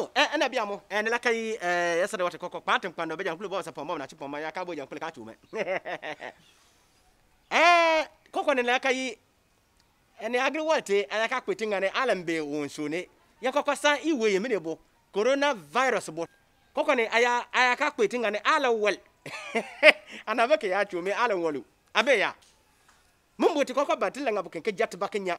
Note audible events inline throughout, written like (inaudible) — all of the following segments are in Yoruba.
no eh, eh, bia mo ene eh, la kai yesa de wate koko kwante kwando beja nkulu bosa pomo na chipo manya ka boja nkulu ka chume (laughs) eh koko ne la kai ene agri wate ene ka kwitinga ne alambe wonshune yakoko sa iwe yemine bo coronavirus bo koko ne aya aya ka kwitinga ne alawal (laughs) anabeke ya chume alawalu abeya mumbuti koko batila ngabukenke jatbakenya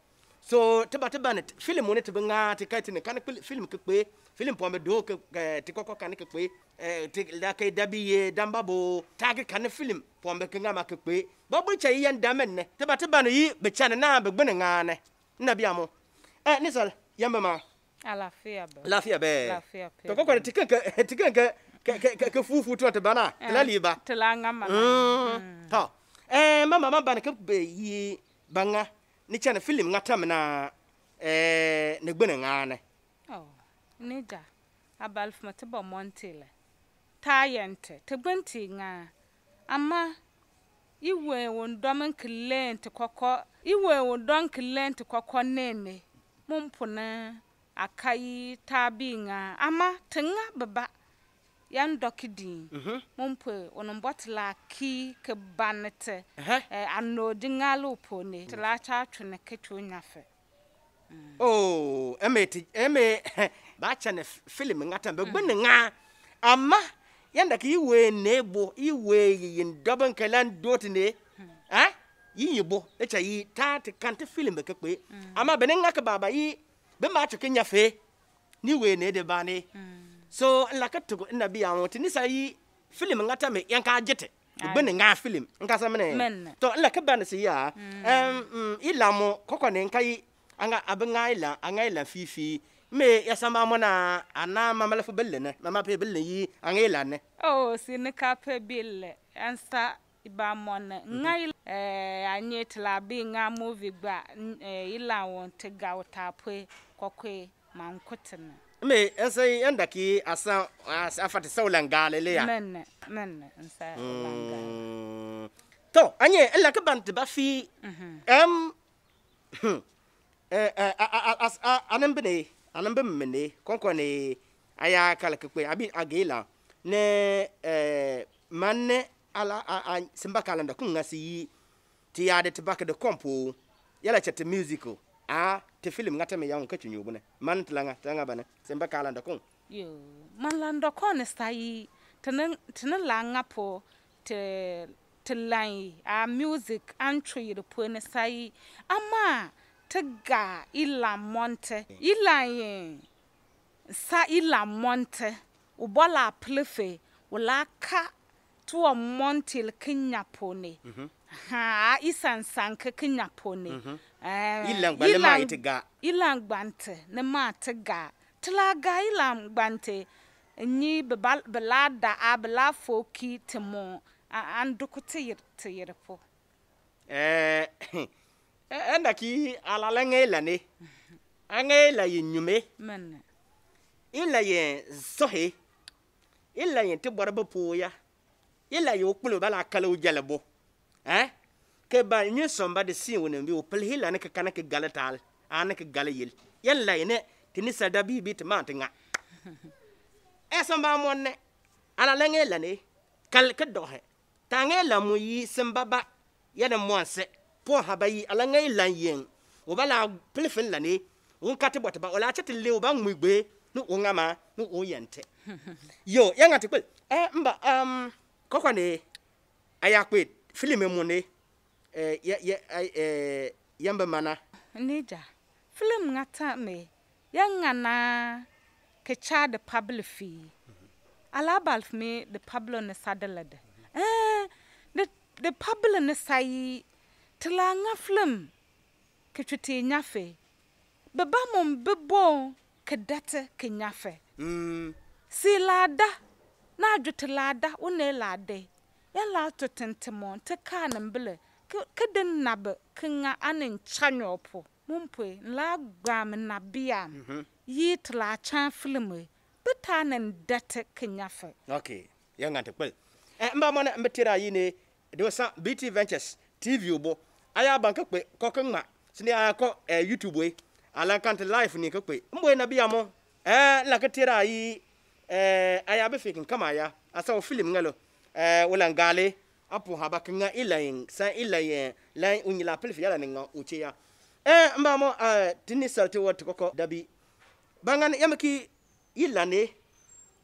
so tiba tiba ni filimu ni tibi ti kai ti ni kani film ki kpe filimu pɔn bi do ki ɛɛ ti kɔkɔ kani ki kpe ɛɛ ti lake dabi ye damba bo taagi kani film pɔn bi ki ŋa ma ki kpe bɔbili cɛ yi yɛn dame ne tiba tiba ni yi bi cɛ ni naa bi gbini ŋaa ne na bi amu ɛ nisal yɛn bi ma. a lafiya bɛɛ lafiya bɛɛ lafiya bɛɛ tɔkɔ kɔni ti kɛnkɛ ti kɛnkɛ kɛ kɛ fufu tɔ ti bana tila liiba. tila ŋa ma. ɛɛ mama ma bani ki yi ba ni filim ŋa tam na eh, ne gbene ŋaa ne oh, ne gya te bɔ mɔnte lɛ taa yɛ nte te gbente ŋaa ama iwe wɔn dɔm nkilen te kɔkɔ iwe wɔn dɔm kọkọ te kɔkɔ nene mumpona akayi taa bi ŋaa ama te ŋa beba yɛn dɔki din mhm. mun pe onun bɔtila ki ke bani eh, te ano di ŋali o po ne tila kya twene ke tso nyafe. Mm. oo oh, ɛmɛ ti eme baa mm. kyɛ ne mm. ah, e film ŋa tɛn bɛ gbe ne ŋa ama yɛn daki yi iwe ne bo yi yiyin dɔbɔ nkɛlɛn do ti ne ɛ yi yi bo ekyɛ yi taa ti kan ti filim ke kpe ama bɛ ne ŋa ke baaba yi bɛ maa tso ke nyafe ni wee ne de baa ne. Mm. so laka tugu ina biya won tini sai film ngata me yan ka jete gbene nga film nka sa mene to laka bana si ya um mm. mm, ila mo koko ne nkai anga abanga ila anga ila fifi me ya samba mo na ana mama lafu belle ne mama pe belle yi anga ila ne oh sin ka pe bille ansa iba mo ne mm-hmm. ngai eh anye tla bi nga movie gba eh, ila won te ga uta pe kokwe mankutin me ɛsɛn ɛnda ki asan afati sawulan gaale le ya. mɛnɛ mɛnɛ nsa mm. tɔ an ye ɛlɛ ban ti ba fi ɛm anan bɛ ne anan bɛ mɛ ne kala ke a abi a ne eh, manne ala simba kala nda kun si yi ti yaade ti ba de kɔmpo yala cɛ musical music a te film ngate me yang kachu nyubune man tlanga tanga bana semba kala ndakon yo man la ndakon stai tanan tanan la ngapo te te lai a music antro yir po ne sai ama te ga ila monte ila ye sa ila monte ubola plefe wala ka tuwa monte kinyapo ne mm -hmm. ha isansan kekin ya pone ne -hmm. Eh, ilan gba ma ite ga ilan nte ne ma ti ga tila ga ilan nte. nyi bela da a bela foki ti mo an duku ti yir yir po eh enda ki alala nge ila ne anga ila yi nyume men ila yi sohe ila yi ti borba po ya ila yi okpulo bala kala ujala bo eh ke ba nye somba de sin wonen bi o pel hila ne ke kana ke gala tal ana ke gala yel yalla ne tini sada bi bi tma tinga e somba monne ala lenge la ne kal ke do he tange la mu yi simba ba yana monse po ha ba yi ala ngai lan yen o bala pel fin la ne won kate bot ba ola chete le o ba mu gbe nu o ngama nu o yente (laughs) yo yanga tikpel eh mba um kokwane ayakpet filime mu ne eh, eh, yamba mana nija filim ngata me ya ngana ke cha de pablo fi ala balf me de pablo ne sadelade eh de de pablo ne sai tla nga film ke chuti e nyafe baba mom bebo ke date ke nyafe mm si lada na jutlada une lade yala to tentemɔ te kaa ne bile ke de nabe ke ŋa ane ntsa nyɔ po mumpoe mhm. la gbaam na bia yi te la kyan filime bi taa ne dɛte ke nyafe ok yɛ ŋa te kpel n eh, ba mɔne n bi tera yi ne de sa bt ventures tv bo ya ban ke kpe kɔ ke ŋma sini aya kɔ eh, youtube we ala kante live ni ke kpe n boe na bia mo eh, la ke tera yi eh, aya bi fikin kama ya asa o film ŋa lo Eh, wala ngale apo habakinga ilayin san ilayin lan unyila pilfi yala ninga ucheya eh mbamo eh, tini salte wat koko dabi bangan yamaki ilane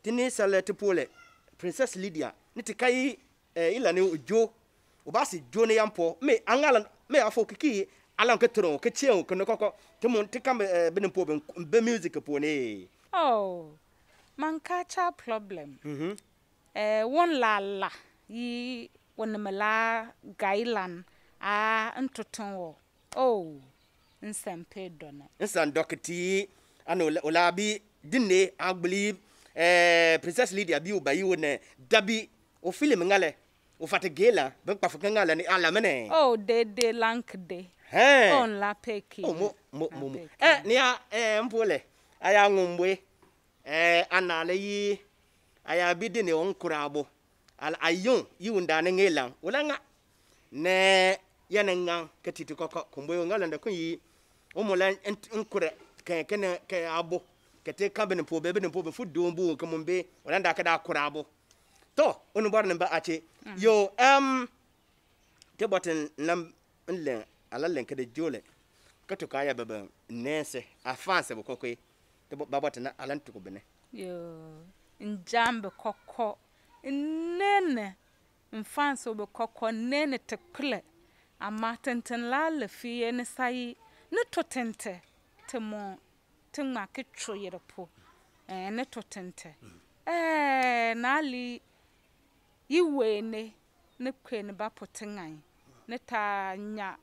tini salte pole princess lydia nitikai eh, ilane ujo ubasi jo ne yampo me angala me afo kiki alan ketron ketchen kono koko timon tikam benin po be eh, music po ne oh mankacha problem mm Eh, wun la la yi wunmi la gailan a ntutun wo o oh, nsan pe dɔna. nsan dɔkiti ana o la bi dinne agbili ɛɛ eh, princess lydia bi o ba yi wo nɛ dabi o filim ŋa lɛ o fati geela bɛ kpafu ŋa lɛ ni alamɛnɛ. o oh, de de lank de. hɛn o la pe ki. o oh, mo mo mo mo ɛ eh, ni y'a ɛɛ n po lɛ a y'a ŋun boye ɛɛ a na ale yi. aya bidini on kurabo al ayyun yiwun da nan elan ulanga ne yanan nga katiti koko kumboyo ngala da kun yi umulan in kura kan kan kan abo kete kabin po bebe ne po be fuddo mbu kamun be ulanda ka da kurabo to onu bar nan ba ace mm. yo um te botin nan len alallen ka da jole kato kaya baba nese afanse bokokwe te babatin alan tukubene yo njambe kɔkɔ nnene mfanso be kɔkɔ nene tekle ama tenten la le fie ne sayi ne to tente te mo te ŋma ke tso po ɛɛ eh, ne to tente ɛɛ eh, naali yi wee ne ne kwe ne ba po te ŋan ne taa nya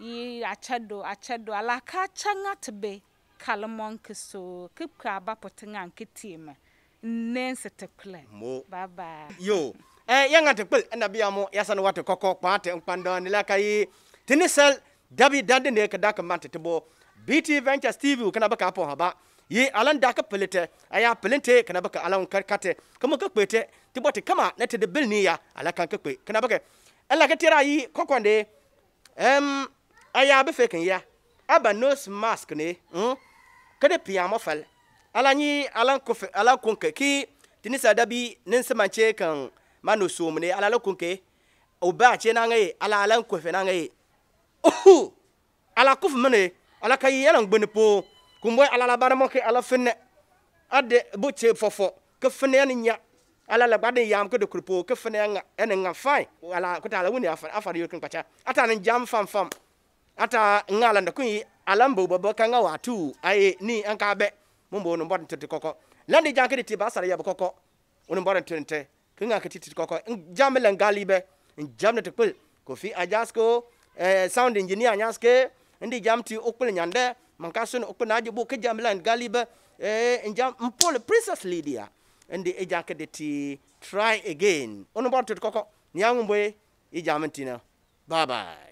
yi akyɛ do akyɛ do alaka akyɛ ŋa te be kalemɔn ke so aba po te ŋan ke me. nensetekle mo baba yo eh yanga tekpel na biya mo yasa no wate kokko kwate mpando ni la kai tinisel dabi dande ne kada ka mante tbo bt ventures tv kana baka apo haba ye alan da ka pelete aya pelente kana baka alan karkate kama ka kwete tbote kama na te bill bilni ya ala kan ka kwe kana baka ala ka tira yi kokonde em aya be fekin ya aba nose mask ne hmm kada piyamo fal ala ni ala kofe ala konke ki tinisa dabi nin samance kan mano somne ala la konke o ba che na ngai ala ala kofe na ngai uhu ala kuf mane ala kai yalan gbene po kumboy ala la bara moke ala finne ade bu che fofo ke finne ni nya ala la gbadin yam ko de kurpo ke finne nga ene nga fai ala ko ta la wuni afar afar yo kin kwacha ata nan jam fam fam ata ngala nda kun yi alambo babo kan nga watu ai ni an ka be mun bo numbor tirti koko landi jankiri ti basara yabo koko unumbor tirte kinga kiti tirti koko jamle ngalibe jamne tikpil kofi ajasko eh, sound engineer nyaske ndi jamti ukpil nyande mankasun ukpil naji bu kijamle ngalibe eh, jam mpol princess lydia ndi ejankiri ti try again unumbor tirti koko e jam ijamntina bye bye